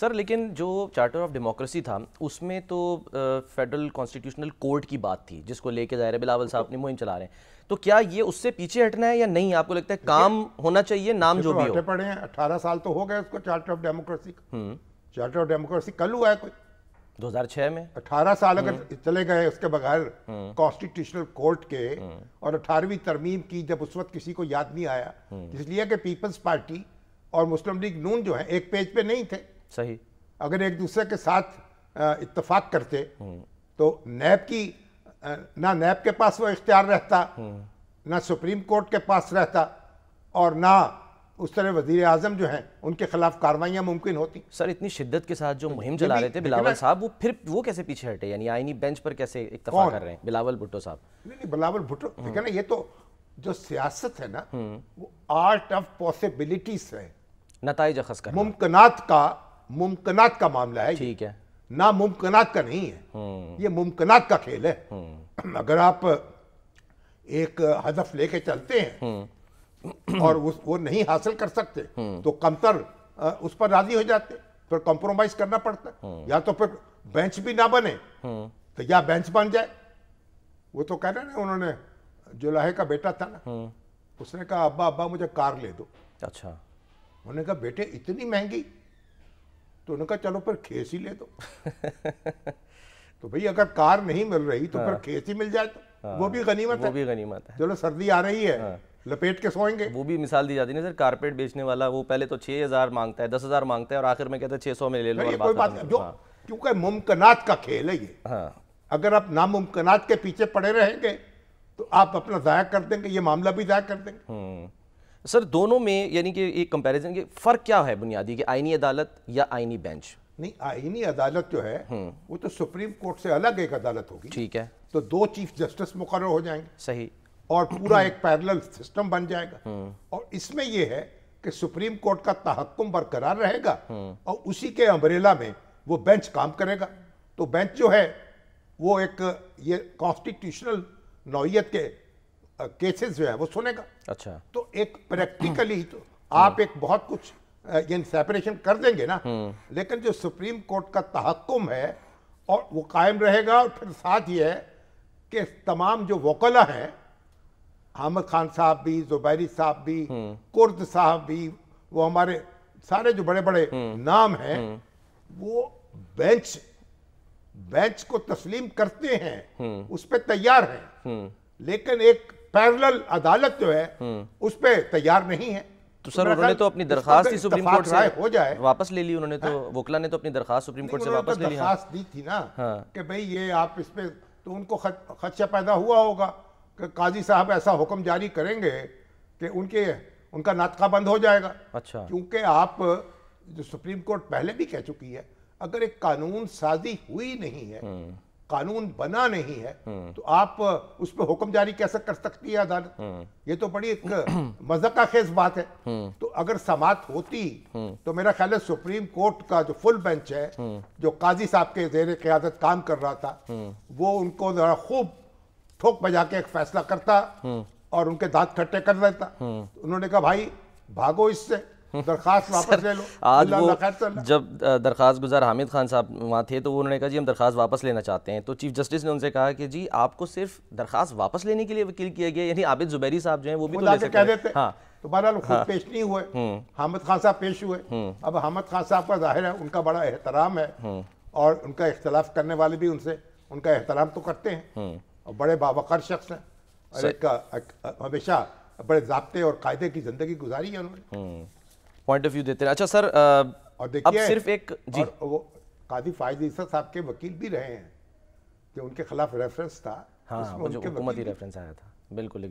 Sir लेकिन जो charter of democracy था उसमें तो फेडरल कॉन्स्टिट्यूशनल कोर्ट की बात थी जिसको लेके जाहिर बिलावल साहब अपनी मुहिम चला रहे हैं तो क्या ये उससे पीछे हटना है या नहीं आपको लगता है काम होना चाहिए नाम जो भी हो पड़े हैं अठारह साल तो हो गए उसको charter of democracy charter of democracy कल हुआ है कोई 2006 में 18 साल अगर हम्म। चले गए उसके बगैर कॉन्स्टिट्यूशनल हम्म। कोर्ट के हम्म। और अठारहवीं तरमीम की जब उस वक्त किसी को याद नहीं आया इसलिए कि पीपल्स पार्टी और मुस्लिम लीग नून जो है एक पेज पे नहीं थे सही अगर एक दूसरे के साथ इतफाक करते हम्म। तो नैब की ना नैब के पास वो इख्तियार रहता हम्म। ना सुप्रीम कोर्ट के पास रहता और ना उस तरह वजीर आजम जो हैं उनके खिलाफ कार्रवाइयाँ मुमकिन होती सर इतनी शिद्दत के साथ जो मुहिम चला रहे थे बिलावल साहब वो फिर वो कैसे पीछे हटे यानी आईनी बेंच पर कैसे इतफा कर रहे हैं बिलावल भुट्टो साहब नहीं नहीं बिलावल भुट्टो देखिए हम्म। ना ये तो जो सियासत है ना वो आर्ट ऑफ पॉसिबिलिटीज है नतज अखस का मुमकिन का मुमकिनात का मामला है ठीक है ना मुमकिनात का नहीं है हम्म। ये मुमकिनात का खेल है हम्म। अगर आप एक हदफ लेके चलते हैं हम्म। और उस वो नहीं हासिल कर सकते तो कमतर उस पर राजी हो जाते फिर कॉम्प्रोमाइज करना पड़ता या तो फिर बेंच भी ना बने तो या बेंच बन जाए वो तो कह रहे ना उन्होंने जो लाहे का बेटा था ना उसने कहा अब्बा अब्बा मुझे कार ले दो अच्छा उन्होंने कहा बेटे इतनी महंगी तो उन्होंने कहा चलो फिर खेस ही ले दो तो भाई अगर कार नहीं मिल रही तो फिर हाँ। खेस ही मिल जाए तो हाँ। वो भी गनीमत वो भी गनीमत है चलो सर्दी आ रही है हाँ। लपेट के सोएंगे वो भी मिसाल दी जाती है ना सर कारपेट बेचने वाला वो पहले तो छह हजार मांगता है दस हजार मांगता है और आखिर में कहते हैं छह सौ में ले लो कोई बात जो क्योंकि मुमकनात का खेल है ये अगर आप नामुमकनात के पीछे पड़े रहेंगे तो आप अपना ज़ाया कर देंगे ये मामला भी ज़ाया कर देंगे हम्म। सर दोनों में यानी कि एक कंपैरिजन के फ़र्क क्या है बुनियादी कि आईनी अदालत या आईनी बेंच नहीं आईनी अदालत जो है हम्म। वो तो सुप्रीम कोर्ट से अलग एक अदालत होगी ठीक है तो दो चीफ जस्टिस मुकर हो जाएंगे सही और पूरा एक पैरल सिस्टम बन जाएगा हम्म। और इसमें यह है कि सुप्रीम कोर्ट का तहकुम बरकरार रहेगा हम्म। और उसी के अम्बरेला में वो बेंच काम करेगा तो बेंच जो है वो एक ये कॉन्स्टिट्यूशनल नौीयत के केसेस जो है वो सुनेगा अच्छा तो एक प्रैक्टिकली तो आप एक बहुत कुछ सेपरेशन कर देंगे ना हम्म। लेकिन जो सुप्रीम कोर्ट का तहकुम है और वो कायम रहेगा और फिर साथ ही है कि तमाम जो वकला हैं अहमद खान साहब भी जुबैरी साहब भी हम्म। कुर्द साहब भी वो हमारे सारे जो बड़े बड़े हम्म। नाम हैं वो बेंच बेंच को तस्लीम करते हैं उस पर तैयार हैं लेकिन एक पैरल अदालत जो है हम्म। उस पर तैयार नहीं है तो सर तो उन्होंने तो अपनी दरखास्त ही सुप्रीम कोर्ट से हो जाए वापस ले ली उन्होंने तो हाँ। वोकला ने तो अपनी दरखास्त सुप्रीम कोर्ट से वापस तो ले ली हाँ। दरखास्त दी थी ना हाँ। कि भाई ये आप इस पर तो उनको खदशा पैदा हुआ होगा कि काजी साहब ऐसा हुक्म जारी करेंगे कि उनके उनका नातका बंद हो जाएगा अच्छा क्योंकि आप जो सुप्रीम कोर्ट पहले भी कह चुकी है अगर एक कानून साजी हुई नहीं है हम्म। कानून बना नहीं है हम्म। तो आप उस पर हुक्म जारी कैसे कर सकती है अदालत हम्म। ये तो बड़ी एक का खेज बात है हम्म। तो अगर समात होती तो मेरा ख्याल है सुप्रीम कोर्ट का जो फुल बेंच है जो काजी साहब के जेर क्यादत काम कर रहा था वो उनको जरा खूब ठोक बजा के एक फैसला करता और उनके दांत खट्टे कर देता तो उन्होंने कहा भाई भागो इससे दरखास्त तो जब दरखास्त गुजार हामिद खान साहब वहाँ थे तो उन्होंने कहा जी हम दरखास्त वापस लेना चाहते हैं तो चीफ जस्टिस ने उनसे कहा कि जी आपको सिर्फ दरखास्त वापस लेने के लिए वकील किया गया यानी आबिद जुबैरी साहब जो है वो भी तो ले सकते हाँ तो बहरहाल खुद हाँ। पेश नहीं हुए हम्म। हामिद खान साहब पेश हुए हम्म। अब हामिद खान साहब का जाहिर है उनका बड़ा एहतराम है हम्म। और उनका इख्तलाफ करने वाले भी उनसे उनका एहतराम तो करते हैं और बड़े बाबकर शख्स हैं और एक हमेशा बड़े जबते और कायदे की ज़िंदगी गुजारी है उन्होंने पॉइंट ऑफ व्यू देते रहे अच्छा सर और अब सिर्फ एक जी वो काजी फायद ईसा साहब के वकील भी रहे हैं कि उनके खिलाफ रेफरेंस था हाँ उनके हुकूमती रेफरेंस आया था बिल्कुल